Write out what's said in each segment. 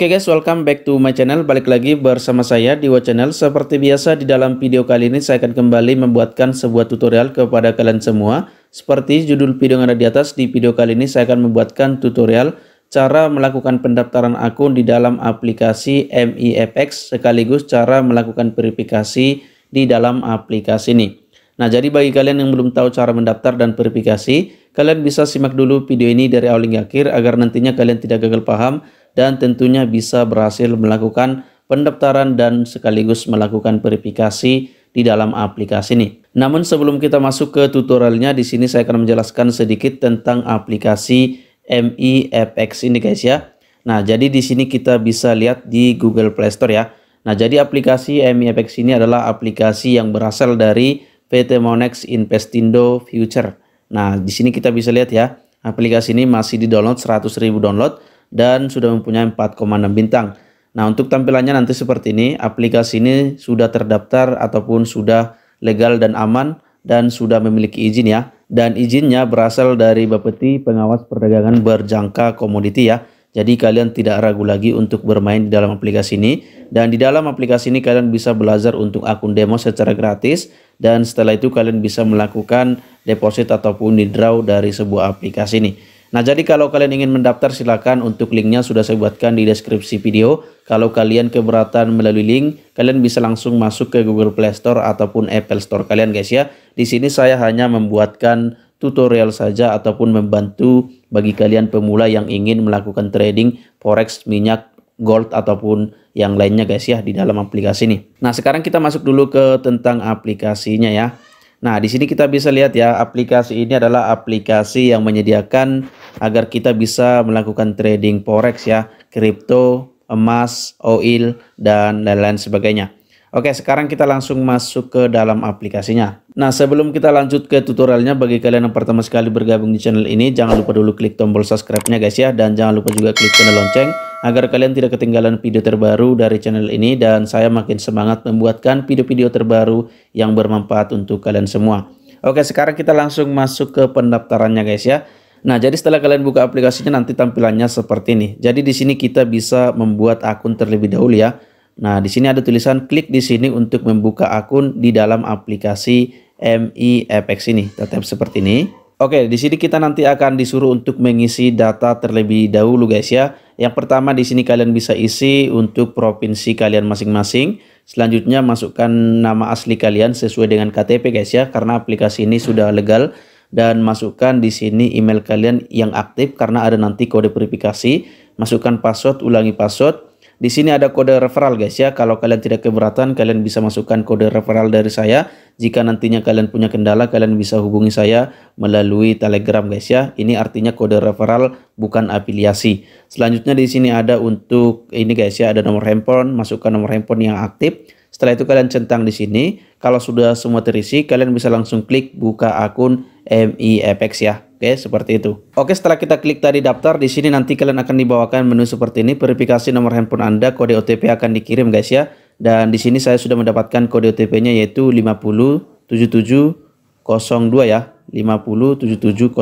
Oke okay guys, welcome back to my channel. Balik lagi bersama saya di Channel. Seperti biasa di dalam video kali ini saya akan kembali membuatkan sebuah tutorial kepada kalian semua. Seperti judul video yang ada di atas, di video kali ini saya akan membuatkan tutorial cara melakukan pendaftaran akun di dalam aplikasi MIFX sekaligus cara melakukan verifikasi di dalam aplikasi ini. Nah, jadi bagi kalian yang belum tahu cara mendaftar dan verifikasi, kalian bisa simak dulu video ini dari awal hingga akhir agar nantinya kalian tidak gagal paham dan tentunya bisa berhasil melakukan pendaftaran dan sekaligus melakukan verifikasi di dalam aplikasi ini. Namun sebelum kita masuk ke tutorialnya, di sini saya akan menjelaskan sedikit tentang aplikasi MIFX ini guys ya. Nah, jadi di sini kita bisa lihat di Google Play Store ya. Nah, jadi aplikasi MIFX ini adalah aplikasi yang berasal dari PT Monex Investindo Future. Nah, di sini kita bisa lihat ya, aplikasi ini masih di-download 100.000 download dan sudah mempunyai 4,6 bintang. Nah, untuk tampilannya nanti seperti ini, aplikasi ini sudah terdaftar ataupun sudah legal dan aman dan sudah memiliki izin ya. Dan izinnya berasal dari Bapeti Pengawas Perdagangan Berjangka Komoditi ya. Jadi kalian tidak ragu lagi untuk bermain di dalam aplikasi ini. Dan di dalam aplikasi ini kalian bisa belajar untuk akun demo secara gratis. Dan setelah itu kalian bisa melakukan deposit ataupun withdraw dari sebuah aplikasi ini. Nah jadi kalau kalian ingin mendaftar silakan untuk linknya sudah saya buatkan di deskripsi video. Kalau kalian keberatan melalui link, kalian bisa langsung masuk ke Google Play Store ataupun Apple Store kalian guys ya. Di sini saya hanya membuatkan tutorial saja ataupun membantu bagi kalian pemula yang ingin melakukan trading forex, minyak, gold ataupun yang lainnya guys ya di dalam aplikasi ini. Nah, sekarang kita masuk dulu ke tentang aplikasinya ya. Nah, di sini kita bisa lihat ya, aplikasi ini adalah aplikasi yang menyediakan agar kita bisa melakukan trading forex ya, kripto, emas, oil, dan lain-lain sebagainya. Oke, sekarang kita langsung masuk ke dalam aplikasinya. Nah, sebelum kita lanjut ke tutorialnya, bagi kalian yang pertama sekali bergabung di channel ini, jangan lupa dulu klik tombol subscribe-nya guys ya, dan jangan lupa juga klik tanda lonceng, agar kalian tidak ketinggalan video terbaru dari channel ini, dan saya makin semangat membuatkan video-video terbaru yang bermanfaat untuk kalian semua. Oke, sekarang kita langsung masuk ke pendaftarannya guys ya. Nah, jadi setelah kalian buka aplikasinya nanti tampilannya seperti ini. Jadi di sini kita bisa membuat akun terlebih dahulu ya. Nah, di sini ada tulisan klik di sini untuk membuka akun di dalam aplikasi MI Apex ini. Tetap seperti ini. Oke, di sini kita nanti akan disuruh untuk mengisi data terlebih dahulu guys ya. Yang pertama di sini kalian bisa isi untuk provinsi kalian masing-masing. Selanjutnya masukkan nama asli kalian sesuai dengan KTP guys ya karena aplikasi ini sudah legal dan masukkan di sini email kalian yang aktif karena ada nanti kode verifikasi. Masukkan password, ulangi password di sini ada kode referral guys ya. Kalau kalian tidak keberatan, kalian bisa masukkan kode referral dari saya. Jika nantinya kalian punya kendala, kalian bisa hubungi saya melalui Telegram guys ya. Ini artinya kode referral bukan afiliasi. Selanjutnya di sini ada untuk ini guys ya, ada nomor handphone, masukkan nomor handphone yang aktif setelah itu kalian centang di sini. Kalau sudah semua terisi, kalian bisa langsung klik buka akun MI Apex ya. Oke, seperti itu. Oke, setelah kita klik tadi daftar, di sini nanti kalian akan dibawakan menu seperti ini. Verifikasi nomor handphone Anda, kode OTP akan dikirim guys ya. Dan di sini saya sudah mendapatkan kode OTP-nya yaitu 507702 ya. 507702.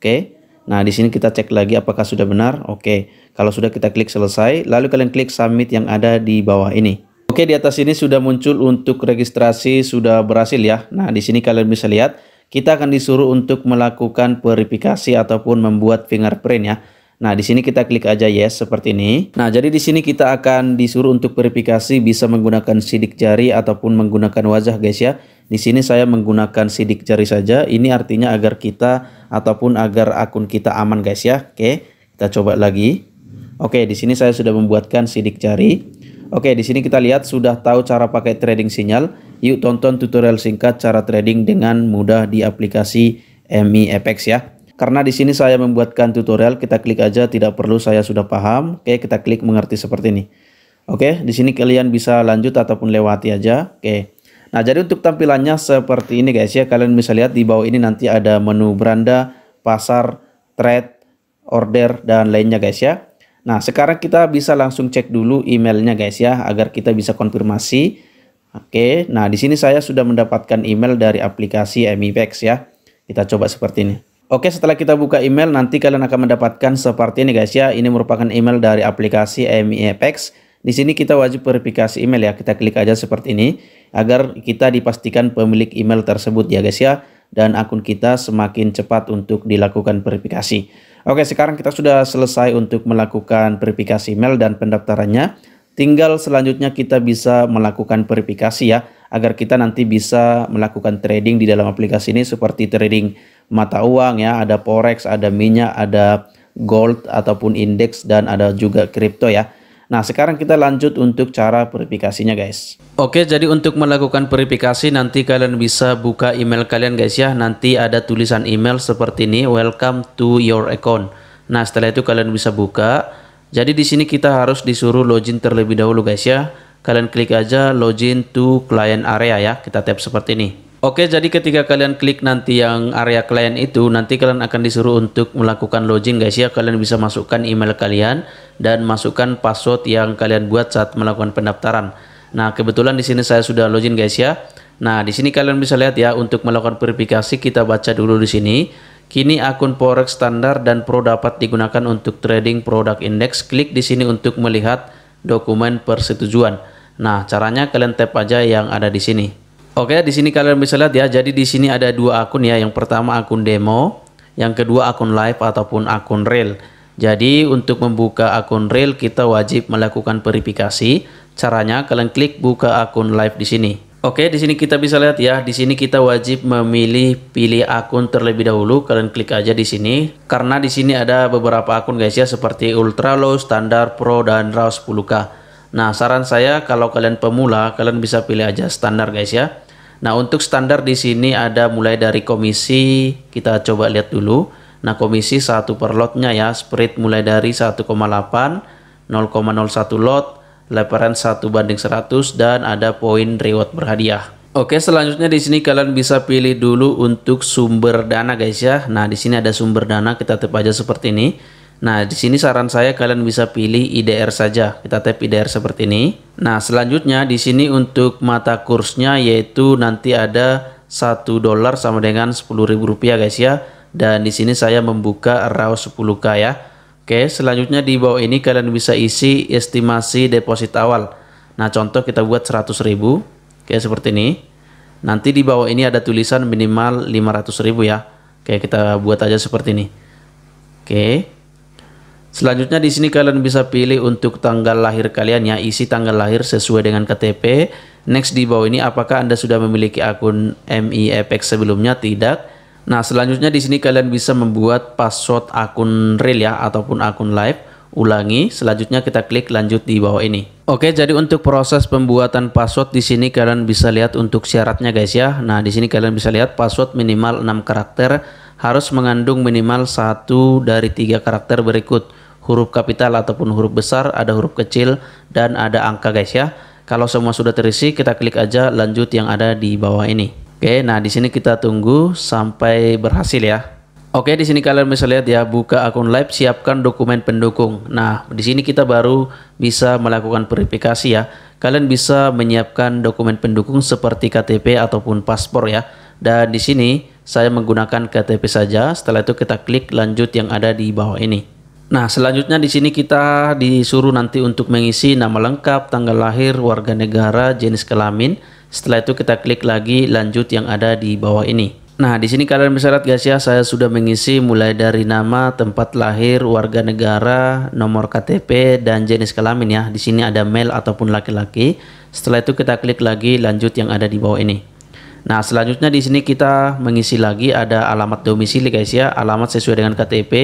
Oke. Nah, di sini kita cek lagi apakah sudah benar. Oke. Kalau sudah kita klik selesai, lalu kalian klik submit yang ada di bawah ini. Oke, di atas ini sudah muncul untuk registrasi sudah berhasil ya. Nah, di sini kalian bisa lihat kita akan disuruh untuk melakukan verifikasi ataupun membuat fingerprint ya. Nah, di sini kita klik aja yes seperti ini. Nah, jadi di sini kita akan disuruh untuk verifikasi bisa menggunakan sidik jari ataupun menggunakan wajah guys ya. Di sini saya menggunakan sidik jari saja. Ini artinya agar kita ataupun agar akun kita aman guys ya. Oke, kita coba lagi. Oke, di sini saya sudah membuatkan sidik jari. Oke, di sini kita lihat sudah tahu cara pakai trading sinyal. Yuk tonton tutorial singkat cara trading dengan mudah di aplikasi MI FX ya. Karena di sini saya membuatkan tutorial, kita klik aja tidak perlu saya sudah paham. Oke, kita klik mengerti seperti ini. Oke, di sini kalian bisa lanjut ataupun lewati aja. Oke. Nah, jadi untuk tampilannya seperti ini guys ya. Kalian bisa lihat di bawah ini nanti ada menu beranda, pasar, trade, order dan lainnya guys ya. Nah, sekarang kita bisa langsung cek dulu emailnya guys ya, agar kita bisa konfirmasi. Oke, nah di sini saya sudah mendapatkan email dari aplikasi MIPEX ya. Kita coba seperti ini. Oke, setelah kita buka email, nanti kalian akan mendapatkan seperti ini guys ya. Ini merupakan email dari aplikasi MIPEX. Di sini kita wajib verifikasi email ya. Kita klik aja seperti ini, agar kita dipastikan pemilik email tersebut ya guys ya. Dan akun kita semakin cepat untuk dilakukan verifikasi. Oke, sekarang kita sudah selesai untuk melakukan verifikasi email dan pendaftarannya. Tinggal selanjutnya kita bisa melakukan verifikasi ya, agar kita nanti bisa melakukan trading di dalam aplikasi ini seperti trading mata uang ya, ada forex, ada minyak, ada gold ataupun indeks dan ada juga kripto ya. Nah, sekarang kita lanjut untuk cara verifikasinya guys. Oke, jadi untuk melakukan verifikasi nanti kalian bisa buka email kalian, guys ya. Nanti ada tulisan email seperti ini, "Welcome to your account." Nah, setelah itu kalian bisa buka. Jadi di sini kita harus disuruh login terlebih dahulu, guys ya. Kalian klik aja login to client area ya. Kita tap seperti ini. Oke, jadi ketika kalian klik nanti yang area klien itu, nanti kalian akan disuruh untuk melakukan login guys ya. Kalian bisa masukkan email kalian dan masukkan password yang kalian buat saat melakukan pendaftaran. Nah, kebetulan di sini saya sudah login guys ya. Nah, di sini kalian bisa lihat ya untuk melakukan verifikasi kita baca dulu di sini. Kini akun forex standar dan pro dapat digunakan untuk trading produk indeks. Klik di sini untuk melihat dokumen persetujuan. Nah, caranya kalian tap aja yang ada di sini. Oke, di sini kalian bisa lihat ya. Jadi di sini ada dua akun ya. Yang pertama akun demo, yang kedua akun live ataupun akun real. Jadi untuk membuka akun real kita wajib melakukan verifikasi. Caranya kalian klik buka akun live di sini. Oke, di sini kita bisa lihat ya. Di sini kita wajib memilih pilih akun terlebih dahulu. Kalian klik aja di sini karena di sini ada beberapa akun guys ya seperti ultra low, standar, pro dan raw 10k. Nah, saran saya kalau kalian pemula, kalian bisa pilih aja standar guys ya. Nah, untuk standar di sini ada mulai dari komisi, kita coba lihat dulu. Nah, komisi satu per lotnya ya, spread mulai dari 1,8, 0,01 lot, leverage 1 banding 100, dan ada poin reward berhadiah. Oke, selanjutnya di sini kalian bisa pilih dulu untuk sumber dana guys ya. Nah, di sini ada sumber dana, kita tetap aja seperti ini. Nah, di sini saran saya kalian bisa pilih IDR saja. Kita tap IDR seperti ini. Nah, selanjutnya di sini untuk mata kursnya yaitu nanti ada 1 dolar sama dengan ribu rupiah guys ya. Dan di sini saya membuka RAW 10K ya. Oke, selanjutnya di bawah ini kalian bisa isi estimasi deposit awal. Nah, contoh kita buat 100.000. Oke, seperti ini. Nanti di bawah ini ada tulisan minimal 500.000 ya. Oke, kita buat aja seperti ini. Oke. Selanjutnya di sini kalian bisa pilih untuk tanggal lahir kalian ya, isi tanggal lahir sesuai dengan KTP. Next di bawah ini apakah Anda sudah memiliki akun MI Apex sebelumnya? Tidak. Nah, selanjutnya di sini kalian bisa membuat password akun real ya ataupun akun live. Ulangi, selanjutnya kita klik lanjut di bawah ini. Oke, jadi untuk proses pembuatan password di sini kalian bisa lihat untuk syaratnya guys ya. Nah, di sini kalian bisa lihat password minimal 6 karakter harus mengandung minimal satu dari tiga karakter berikut huruf kapital ataupun huruf besar, ada huruf kecil, dan ada angka guys ya. Kalau semua sudah terisi, kita klik aja lanjut yang ada di bawah ini. Oke, nah di sini kita tunggu sampai berhasil ya. Oke, di sini kalian bisa lihat ya, buka akun live, siapkan dokumen pendukung. Nah, di sini kita baru bisa melakukan verifikasi ya. Kalian bisa menyiapkan dokumen pendukung seperti KTP ataupun paspor ya. Dan di sini saya menggunakan KTP saja. Setelah itu kita klik lanjut yang ada di bawah ini. Nah, selanjutnya di sini kita disuruh nanti untuk mengisi nama lengkap, tanggal lahir, warga negara, jenis kelamin. Setelah itu kita klik lagi lanjut yang ada di bawah ini. Nah, di sini kalian lihat guys ya, saya sudah mengisi mulai dari nama, tempat lahir, warga negara, nomor KTP, dan jenis kelamin ya. Di sini ada male ataupun laki-laki. Setelah itu kita klik lagi lanjut yang ada di bawah ini. Nah, selanjutnya di sini kita mengisi lagi ada alamat domisili guys ya, alamat sesuai dengan KTP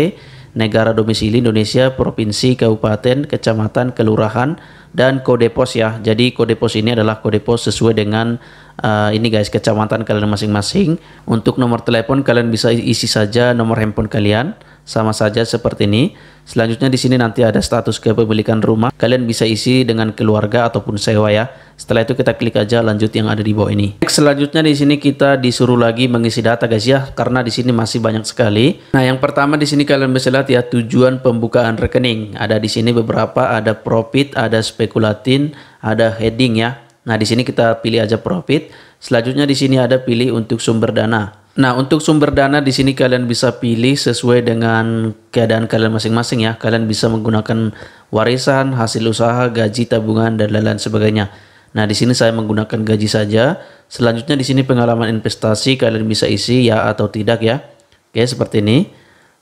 negara domisili Indonesia, provinsi, kabupaten, kecamatan, kelurahan, dan kode pos ya. Jadi kode pos ini adalah kode pos sesuai dengan uh, ini guys kecamatan kalian masing-masing. Untuk nomor telepon kalian bisa isi saja nomor handphone kalian sama saja seperti ini. Selanjutnya di sini nanti ada status kepemilikan rumah. Kalian bisa isi dengan keluarga ataupun sewa ya. Setelah itu kita klik aja lanjut yang ada di bawah ini. Next, selanjutnya di sini kita disuruh lagi mengisi data guys ya karena di sini masih banyak sekali. Nah, yang pertama di sini kalian bisa lihat ya tujuan pembukaan rekening. Ada di sini beberapa ada profit, ada spekulatin, ada heading ya. Nah, di sini kita pilih aja profit. Selanjutnya di sini ada pilih untuk sumber dana. Nah, untuk sumber dana di sini kalian bisa pilih sesuai dengan keadaan kalian masing-masing ya. Kalian bisa menggunakan warisan, hasil usaha, gaji, tabungan, dan lain-lain sebagainya. Nah, di sini saya menggunakan gaji saja. Selanjutnya di sini pengalaman investasi kalian bisa isi ya atau tidak ya. Oke, seperti ini.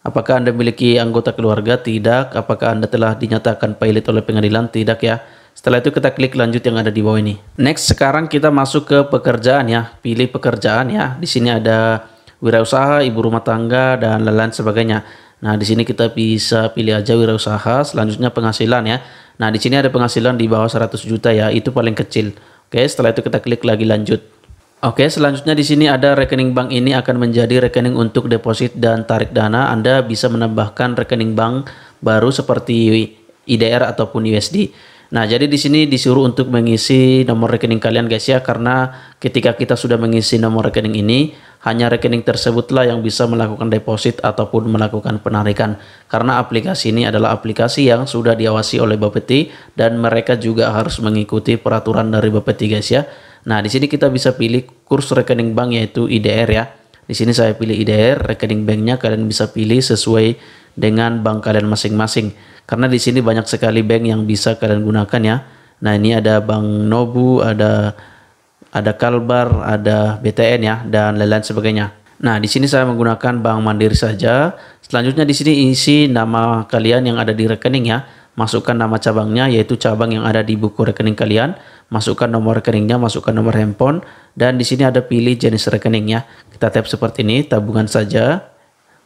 Apakah Anda memiliki anggota keluarga? Tidak. Apakah Anda telah dinyatakan pilot oleh pengadilan? Tidak ya. Setelah itu kita klik lanjut yang ada di bawah ini. Next, sekarang kita masuk ke pekerjaan ya. Pilih pekerjaan ya. Di sini ada wirausaha, ibu rumah tangga, dan lain-lain sebagainya. Nah, di sini kita bisa pilih aja wirausaha, selanjutnya penghasilan ya. Nah, di sini ada penghasilan di bawah 100 juta ya, itu paling kecil. Oke, setelah itu kita klik lagi lanjut. Oke, selanjutnya di sini ada rekening bank ini akan menjadi rekening untuk deposit dan tarik dana. Anda bisa menambahkan rekening bank baru seperti IDR ataupun USD. Nah, jadi di sini disuruh untuk mengisi nomor rekening kalian guys ya karena ketika kita sudah mengisi nomor rekening ini, hanya rekening tersebutlah yang bisa melakukan deposit ataupun melakukan penarikan. Karena aplikasi ini adalah aplikasi yang sudah diawasi oleh Bapeti dan mereka juga harus mengikuti peraturan dari Bapeti guys ya. Nah, di sini kita bisa pilih kurs rekening bank yaitu IDR ya. Di sini saya pilih IDR, rekening banknya kalian bisa pilih sesuai dengan bank kalian masing-masing. Karena di sini banyak sekali bank yang bisa kalian gunakan ya. Nah, ini ada Bank Nobu, ada ada Kalbar, ada BTN ya, dan lain-lain sebagainya. Nah, di sini saya menggunakan Bank Mandiri saja. Selanjutnya di sini isi nama kalian yang ada di rekening ya. Masukkan nama cabangnya yaitu cabang yang ada di buku rekening kalian. Masukkan nomor rekeningnya, masukkan nomor handphone dan di sini ada pilih jenis rekeningnya. Kita tap seperti ini, tabungan saja.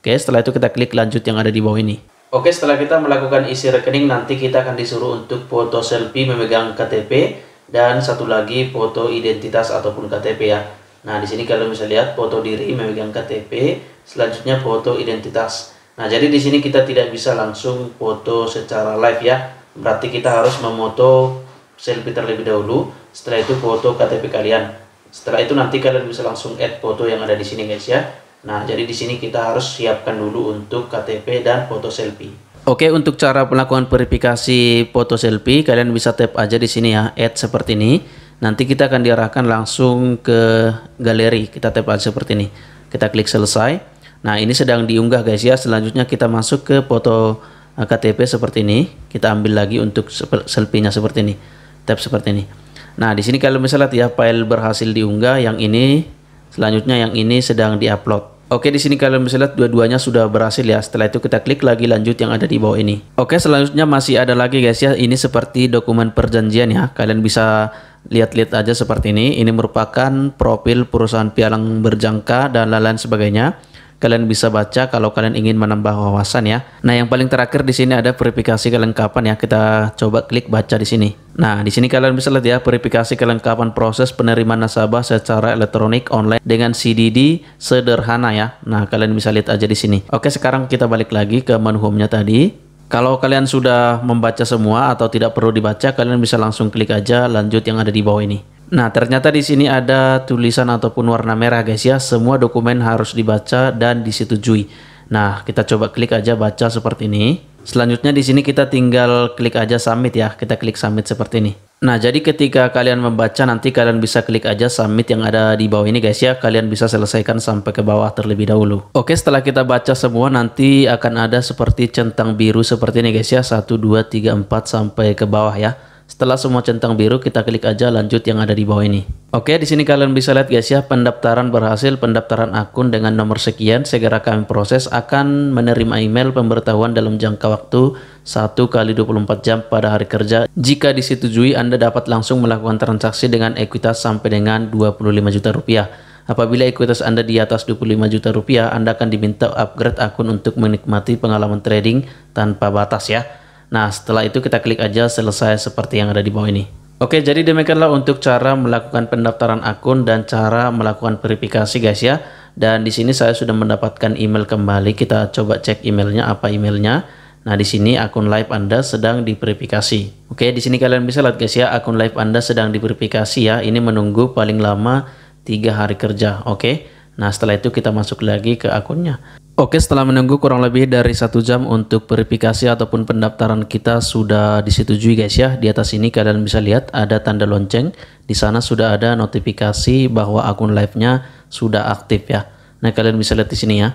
Oke, setelah itu kita klik lanjut yang ada di bawah ini. Oke, setelah kita melakukan isi rekening nanti kita akan disuruh untuk foto selfie memegang KTP dan satu lagi foto identitas ataupun KTP ya. Nah, di sini kalian bisa lihat foto diri memegang KTP, selanjutnya foto identitas. Nah, jadi di sini kita tidak bisa langsung foto secara live ya. Berarti kita harus memoto selfie terlebih dahulu, setelah itu foto KTP kalian. Setelah itu nanti kalian bisa langsung add foto yang ada di sini guys ya. Nah, jadi di sini kita harus siapkan dulu untuk KTP dan foto selfie. Oke, untuk cara melakukan verifikasi foto selfie, kalian bisa tap aja di sini ya, add seperti ini. Nanti kita akan diarahkan langsung ke galeri. Kita tap aja seperti ini. Kita klik selesai. Nah, ini sedang diunggah guys ya. Selanjutnya kita masuk ke foto eh, KTP seperti ini. Kita ambil lagi untuk selfie-nya seperti ini. Tap seperti ini. Nah, di sini kalau misalnya ya file berhasil diunggah, yang ini selanjutnya yang ini sedang diupload. Oke, di sini kalian bisa lihat dua-duanya sudah berhasil ya. Setelah itu kita klik lagi lanjut yang ada di bawah ini. Oke, selanjutnya masih ada lagi guys ya. Ini seperti dokumen perjanjian ya. Kalian bisa lihat-lihat aja seperti ini. Ini merupakan profil perusahaan pialang berjangka dan lain-lain sebagainya kalian bisa baca kalau kalian ingin menambah wawasan ya. Nah, yang paling terakhir di sini ada verifikasi kelengkapan ya. Kita coba klik baca di sini. Nah, di sini kalian bisa lihat ya verifikasi kelengkapan proses penerimaan nasabah secara elektronik online dengan CDD sederhana ya. Nah, kalian bisa lihat aja di sini. Oke, sekarang kita balik lagi ke menu home-nya tadi. Kalau kalian sudah membaca semua atau tidak perlu dibaca, kalian bisa langsung klik aja lanjut yang ada di bawah ini. Nah, ternyata di sini ada tulisan ataupun warna merah guys ya. Semua dokumen harus dibaca dan disetujui. Nah, kita coba klik aja baca seperti ini. Selanjutnya di sini kita tinggal klik aja submit ya. Kita klik submit seperti ini. Nah, jadi ketika kalian membaca nanti kalian bisa klik aja submit yang ada di bawah ini guys ya. Kalian bisa selesaikan sampai ke bawah terlebih dahulu. Oke, setelah kita baca semua nanti akan ada seperti centang biru seperti ini guys ya. Satu dua tiga empat sampai ke bawah ya. Setelah semua centang biru, kita klik aja lanjut yang ada di bawah ini. Oke, di sini kalian bisa lihat guys ya, pendaftaran berhasil, pendaftaran akun dengan nomor sekian, segera kami proses akan menerima email pemberitahuan dalam jangka waktu 1 kali 24 jam pada hari kerja. Jika disetujui, Anda dapat langsung melakukan transaksi dengan ekuitas sampai dengan 25 juta rupiah. Apabila ekuitas Anda di atas 25 juta rupiah, Anda akan diminta upgrade akun untuk menikmati pengalaman trading tanpa batas ya. Nah, setelah itu kita klik aja selesai seperti yang ada di bawah ini. Oke, jadi demikianlah untuk cara melakukan pendaftaran akun dan cara melakukan verifikasi guys ya. Dan di sini saya sudah mendapatkan email kembali. Kita coba cek emailnya apa emailnya. Nah, di sini akun live Anda sedang diverifikasi. Oke, di sini kalian bisa lihat guys ya, akun live Anda sedang diverifikasi ya. Ini menunggu paling lama tiga hari kerja. Oke. Nah setelah itu kita masuk lagi ke akunnya. Oke setelah menunggu kurang lebih dari satu jam untuk verifikasi ataupun pendaftaran kita sudah disetujui guys ya. Di atas ini kalian bisa lihat ada tanda lonceng. Di sana sudah ada notifikasi bahwa akun live-nya sudah aktif ya. Nah kalian bisa lihat di sini ya.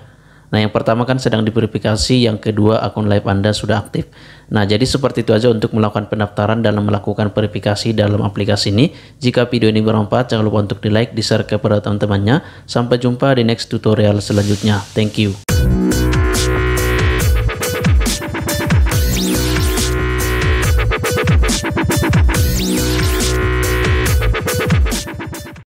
Nah, yang pertama kan sedang diverifikasi, yang kedua akun live Anda sudah aktif. Nah, jadi seperti itu aja untuk melakukan pendaftaran dalam melakukan verifikasi dalam aplikasi ini. Jika video ini bermanfaat, jangan lupa untuk di-like, di-share kepada teman-temannya. Sampai jumpa di next tutorial selanjutnya. Thank you.